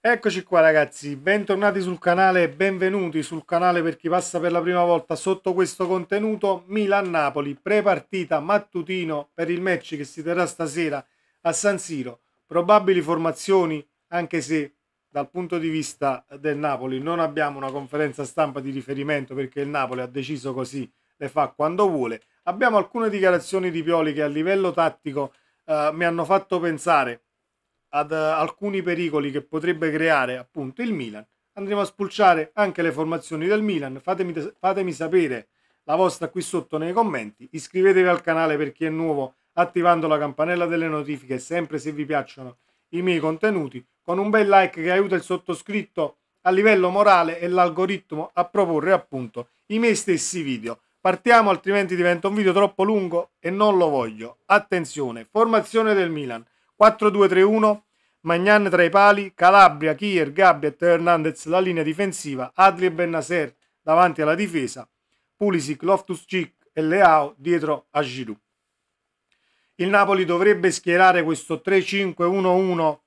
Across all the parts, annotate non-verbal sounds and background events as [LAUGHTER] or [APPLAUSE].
Eccoci qua ragazzi, bentornati sul canale e benvenuti sul canale per chi passa per la prima volta sotto questo contenuto Milan-Napoli, prepartita mattutino per il match che si terrà stasera a San Siro, probabili formazioni anche se dal punto di vista del Napoli non abbiamo una conferenza stampa di riferimento perché il Napoli ha deciso così, le fa quando vuole. Abbiamo alcune dichiarazioni di Pioli che a livello tattico eh, mi hanno fatto pensare ad eh, alcuni pericoli che potrebbe creare appunto il Milan. Andremo a spulciare anche le formazioni del Milan. Fatemi, fatemi sapere la vostra qui sotto nei commenti. Iscrivetevi al canale per chi è nuovo attivando la campanella delle notifiche sempre se vi piacciono i miei contenuti con un bel like che aiuta il sottoscritto a livello morale e l'algoritmo a proporre appunto i miei stessi video. Partiamo altrimenti diventa un video troppo lungo e non lo voglio. Attenzione, formazione del Milan. 4-2-3-1, Magnan tra i pali, Calabria, Kier, Gabbia, Hernandez la linea difensiva, Adli e Bennaser davanti alla difesa, Pulisic, Loftus-Cheek e Leao dietro a Giroud. Il Napoli dovrebbe schierare questo 3-5-1-1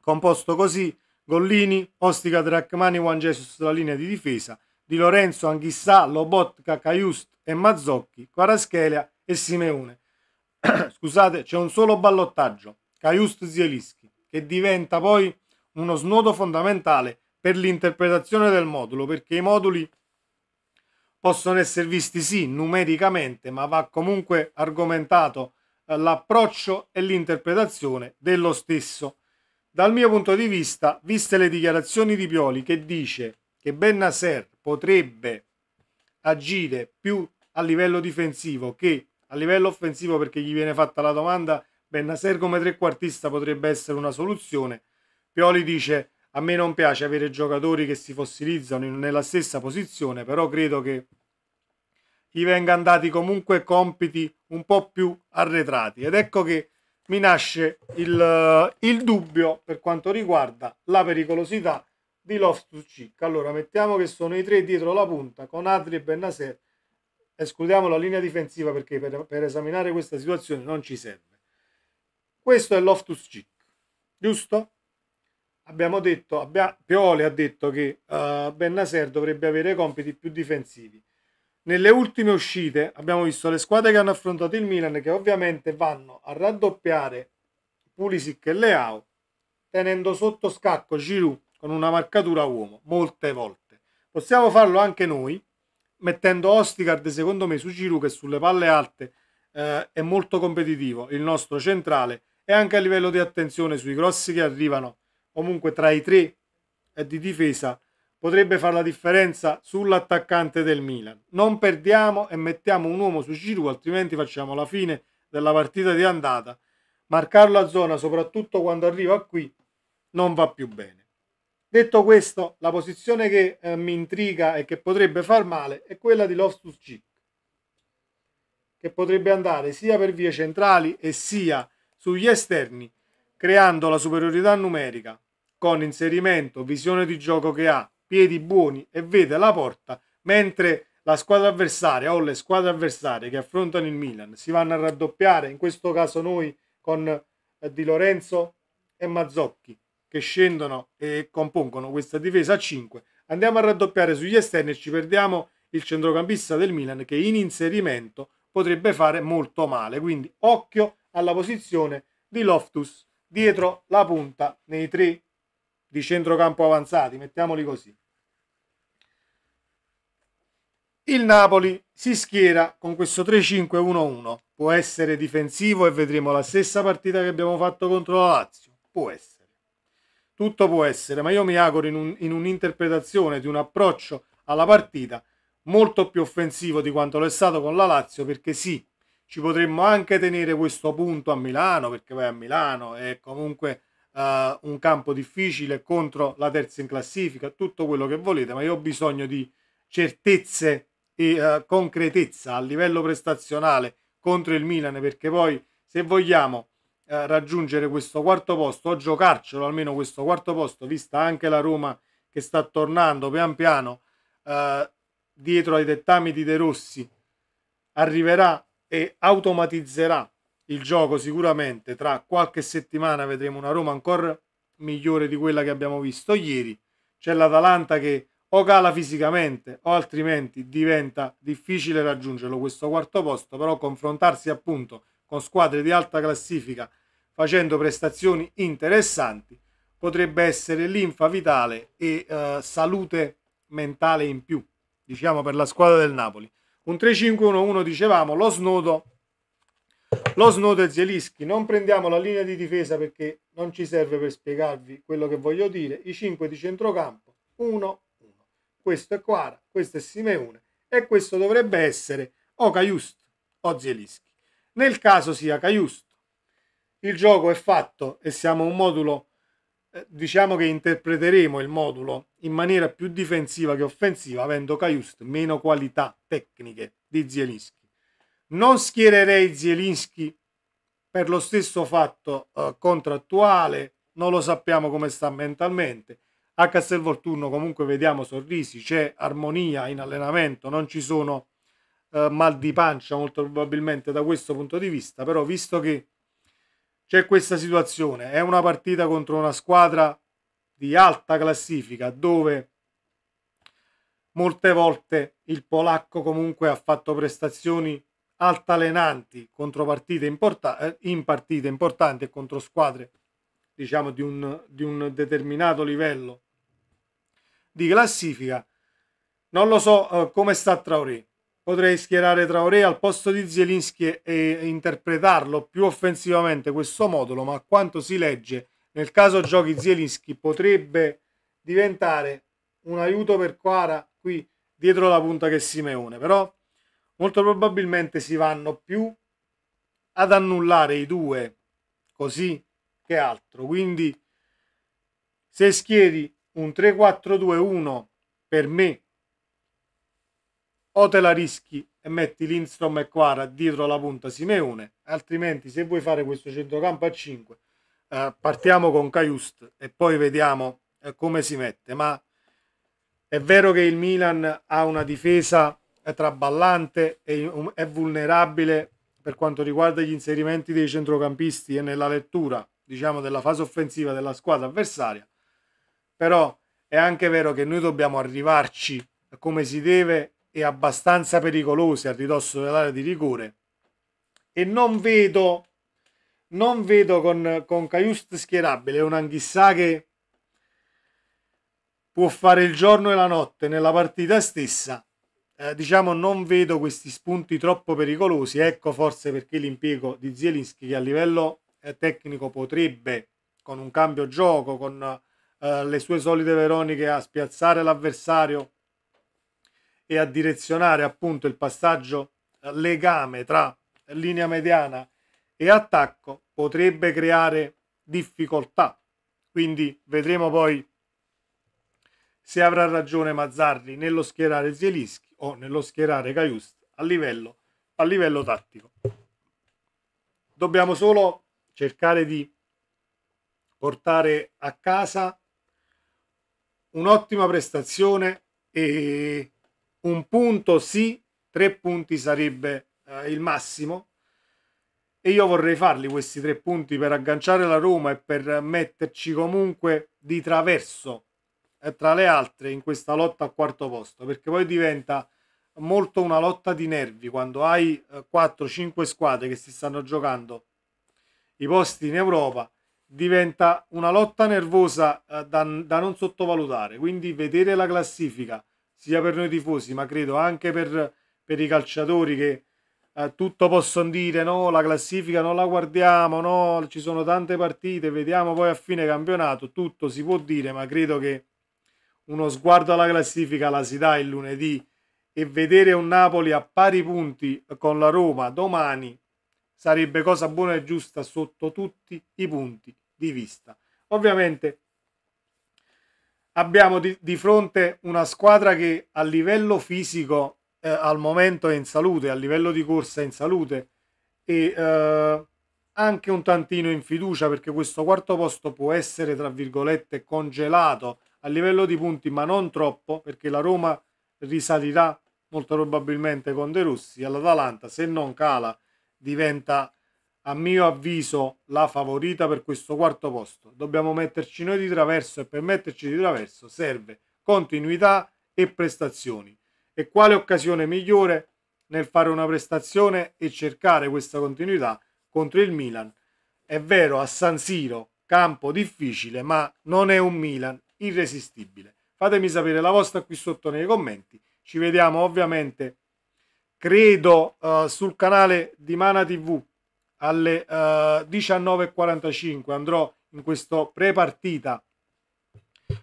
composto così, Gollini, Ostica, Dracmani, Juan Jesus la linea di difesa, Di Lorenzo, Anghissà, Lobotka, Caiust e Mazzocchi, Quaraschelia e Simeone. [COUGHS] Scusate, c'è un solo ballottaggio Caius Zielinski, che diventa poi uno snodo fondamentale per l'interpretazione del modulo, perché i moduli possono essere visti sì numericamente, ma va comunque argomentato eh, l'approccio e l'interpretazione dello stesso. Dal mio punto di vista, viste le dichiarazioni di Pioli che dice che Ben Nasser potrebbe agire più a livello difensivo che a livello offensivo perché gli viene fatta la domanda Bennaser come trequartista potrebbe essere una soluzione. Pioli dice a me non piace avere giocatori che si fossilizzano nella stessa posizione, però credo che gli vengano dati comunque compiti un po' più arretrati. Ed ecco che mi nasce il, il dubbio per quanto riguarda la pericolosità di Loftus Cic. Allora, mettiamo che sono i tre dietro la punta con Adri e Bennaser. Escludiamo la linea difensiva perché per, per esaminare questa situazione non ci serve. Questo è Loftus Cheek, giusto? Abbiamo detto, abbia, Pioli ha detto che uh, Ben Nasser dovrebbe avere compiti più difensivi. Nelle ultime uscite abbiamo visto le squadre che hanno affrontato il Milan che ovviamente vanno a raddoppiare Pulisic e Leao tenendo sotto scacco Giroud con una marcatura uomo molte volte. Possiamo farlo anche noi mettendo Ostigard secondo me su Giroud che sulle palle alte eh, è molto competitivo, il nostro centrale e anche a livello di attenzione sui grossi che arrivano comunque tra i tre e eh, di difesa potrebbe fare la differenza sull'attaccante del Milan. Non perdiamo e mettiamo un uomo su Giroud, altrimenti facciamo la fine della partita di andata. Marcarlo a zona, soprattutto quando arriva qui, non va più bene. Detto questo, la posizione che eh, mi intriga e che potrebbe far male è quella di Loftus Cheek, che potrebbe andare sia per vie centrali e sia sugli esterni, creando la superiorità numerica, con inserimento, visione di gioco che ha, piedi buoni e vede la porta, mentre la squadra avversaria o le squadre avversarie che affrontano il Milan si vanno a raddoppiare, in questo caso noi con eh, Di Lorenzo e Mazzocchi che scendono e compongono questa difesa a 5. Andiamo a raddoppiare sugli esterni e ci perdiamo il centrocampista del Milan che in inserimento potrebbe fare molto male, quindi occhio alla posizione di Loftus dietro la punta nei tre di centrocampo avanzati, mettiamoli così. Il Napoli si schiera con questo 3-5-1-1. Può essere difensivo e vedremo la stessa partita che abbiamo fatto contro la Lazio. Può essere. Tutto può essere, ma io mi auguro in, un, in un'interpretazione di un approccio alla partita molto più offensivo di quanto lo è stato con la Lazio, perché sì, ci potremmo anche tenere questo punto a Milano, perché vai a Milano è comunque uh, un campo difficile contro la terza in classifica, tutto quello che volete, ma io ho bisogno di certezze e uh, concretezza a livello prestazionale contro il Milan, perché poi se vogliamo uh, raggiungere questo quarto posto o giocarcelo almeno questo quarto posto, vista anche la Roma che sta tornando pian piano dietro ai dettami di De Rossi, arriverà e automatizzerà il gioco sicuramente. Tra qualche settimana vedremo una Roma ancora migliore di quella che abbiamo visto ieri. C'è l'Atalanta che o cala fisicamente o altrimenti diventa difficile raggiungerlo questo quarto posto, però confrontarsi appunto con squadre di alta classifica facendo prestazioni interessanti potrebbe essere linfa vitale e eh, salute mentale in più, diciamo per la squadra del Napoli. Un 3-5-1-1 dicevamo, lo snodo, lo snodo e Zielinski. Non prendiamo la linea di difesa perché non ci serve per spiegarvi quello che voglio dire. I 5 di centrocampo, 1-1. Questo è Quara, questo è Simeone e questo dovrebbe essere o Caiust o Zielinski. Nel caso sia Caiusto. Il gioco è fatto e siamo un modulo eh, diciamo che interpreteremo il modulo in maniera più difensiva che offensiva, avendo Caiust meno qualità tecniche di Zielinski. Non schiererei Zielinski per lo stesso fatto eh, contrattuale, non lo sappiamo come sta mentalmente. A Castelvolturno comunque vediamo sorrisi, c'è armonia in allenamento, non ci sono eh, mal di pancia molto probabilmente da questo punto di vista, però visto che c'è questa situazione. È una partita contro una squadra di alta classifica dove molte volte il polacco comunque ha fatto prestazioni altalenanti contro partite import- eh, in partite importanti e contro squadre diciamo di un, di un determinato livello di classifica. Non lo so eh, come sta Traoré. Potrei schierare Traoré al posto di Zielinski e interpretarlo più offensivamente questo modulo, ma a quanto si legge, nel caso giochi Zielinski potrebbe diventare un aiuto per Quara qui dietro la punta che Simeone, però molto probabilmente si vanno più ad annullare i due così che altro. Quindi se schieri un 3-4-2-1 per me o te la rischi e metti Lindstrom e Quara dietro la punta Simeone, altrimenti se vuoi fare questo centrocampo a 5, eh, partiamo con Caiust e poi vediamo eh, come si mette, ma è vero che il Milan ha una difesa eh, traballante e è vulnerabile per quanto riguarda gli inserimenti dei centrocampisti e nella lettura, diciamo, della fase offensiva della squadra avversaria, però è anche vero che noi dobbiamo arrivarci come si deve e abbastanza pericolosi a ridosso dell'area di rigore e non vedo non vedo con, con Caiust schierabile un Anghissà che può fare il giorno e la notte nella partita stessa eh, diciamo non vedo questi spunti troppo pericolosi ecco forse perché l'impiego di Zielinski che a livello eh, tecnico potrebbe con un cambio gioco con eh, le sue solite veroniche a spiazzare l'avversario e a direzionare appunto il passaggio eh, legame tra linea mediana e attacco potrebbe creare difficoltà. Quindi vedremo poi se avrà ragione Mazzarri nello schierare Zielinski o nello schierare Caiust a livello, a livello tattico. Dobbiamo solo cercare di portare a casa un'ottima prestazione e un punto sì, tre punti sarebbe eh, il massimo. E io vorrei farli questi tre punti per agganciare la Roma e per metterci comunque di traverso eh, tra le altre in questa lotta al quarto posto, perché poi diventa molto una lotta di nervi quando hai eh, 4-5 squadre che si stanno giocando i posti in Europa diventa una lotta nervosa eh, da, da non sottovalutare quindi vedere la classifica sia per noi tifosi, ma credo anche per, per i calciatori che eh, tutto possono dire, no, la classifica non la guardiamo, no, ci sono tante partite, vediamo poi a fine campionato, tutto si può dire, ma credo che uno sguardo alla classifica la si dà il lunedì e vedere un Napoli a pari punti con la Roma domani sarebbe cosa buona e giusta sotto tutti i punti di vista. Ovviamente abbiamo di, di, fronte una squadra che a livello fisico eh, al momento è in salute, a livello di corsa è in salute e eh, anche un tantino in fiducia perché questo quarto posto può essere tra virgolette congelato a livello di punti ma non troppo perché la Roma risalirà molto probabilmente con De Rossi all'Atalanta se non cala diventa a mio avviso la favorita per questo quarto posto. Dobbiamo metterci noi di traverso e per metterci di traverso serve continuità e prestazioni. E quale occasione migliore nel fare una prestazione e cercare questa continuità contro il Milan? È vero, a San Siro, campo difficile, ma non è un Milan irresistibile. Fatemi sapere la vostra qui sotto nei commenti. Ci vediamo ovviamente, credo, uh, sul canale di Mana TV alle uh, eh, 19.45 andrò in questo pre-partita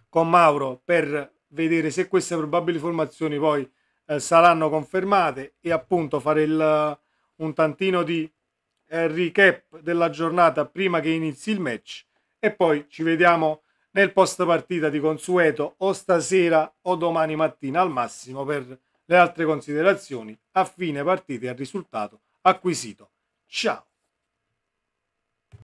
con Mauro per vedere se queste probabili formazioni poi eh, saranno confermate e appunto fare il, eh, un tantino di eh, recap della giornata prima che inizi il match e poi ci vediamo nel post partita di consueto o stasera o domani mattina al massimo per le altre considerazioni a fine partita e al risultato acquisito. Ciao!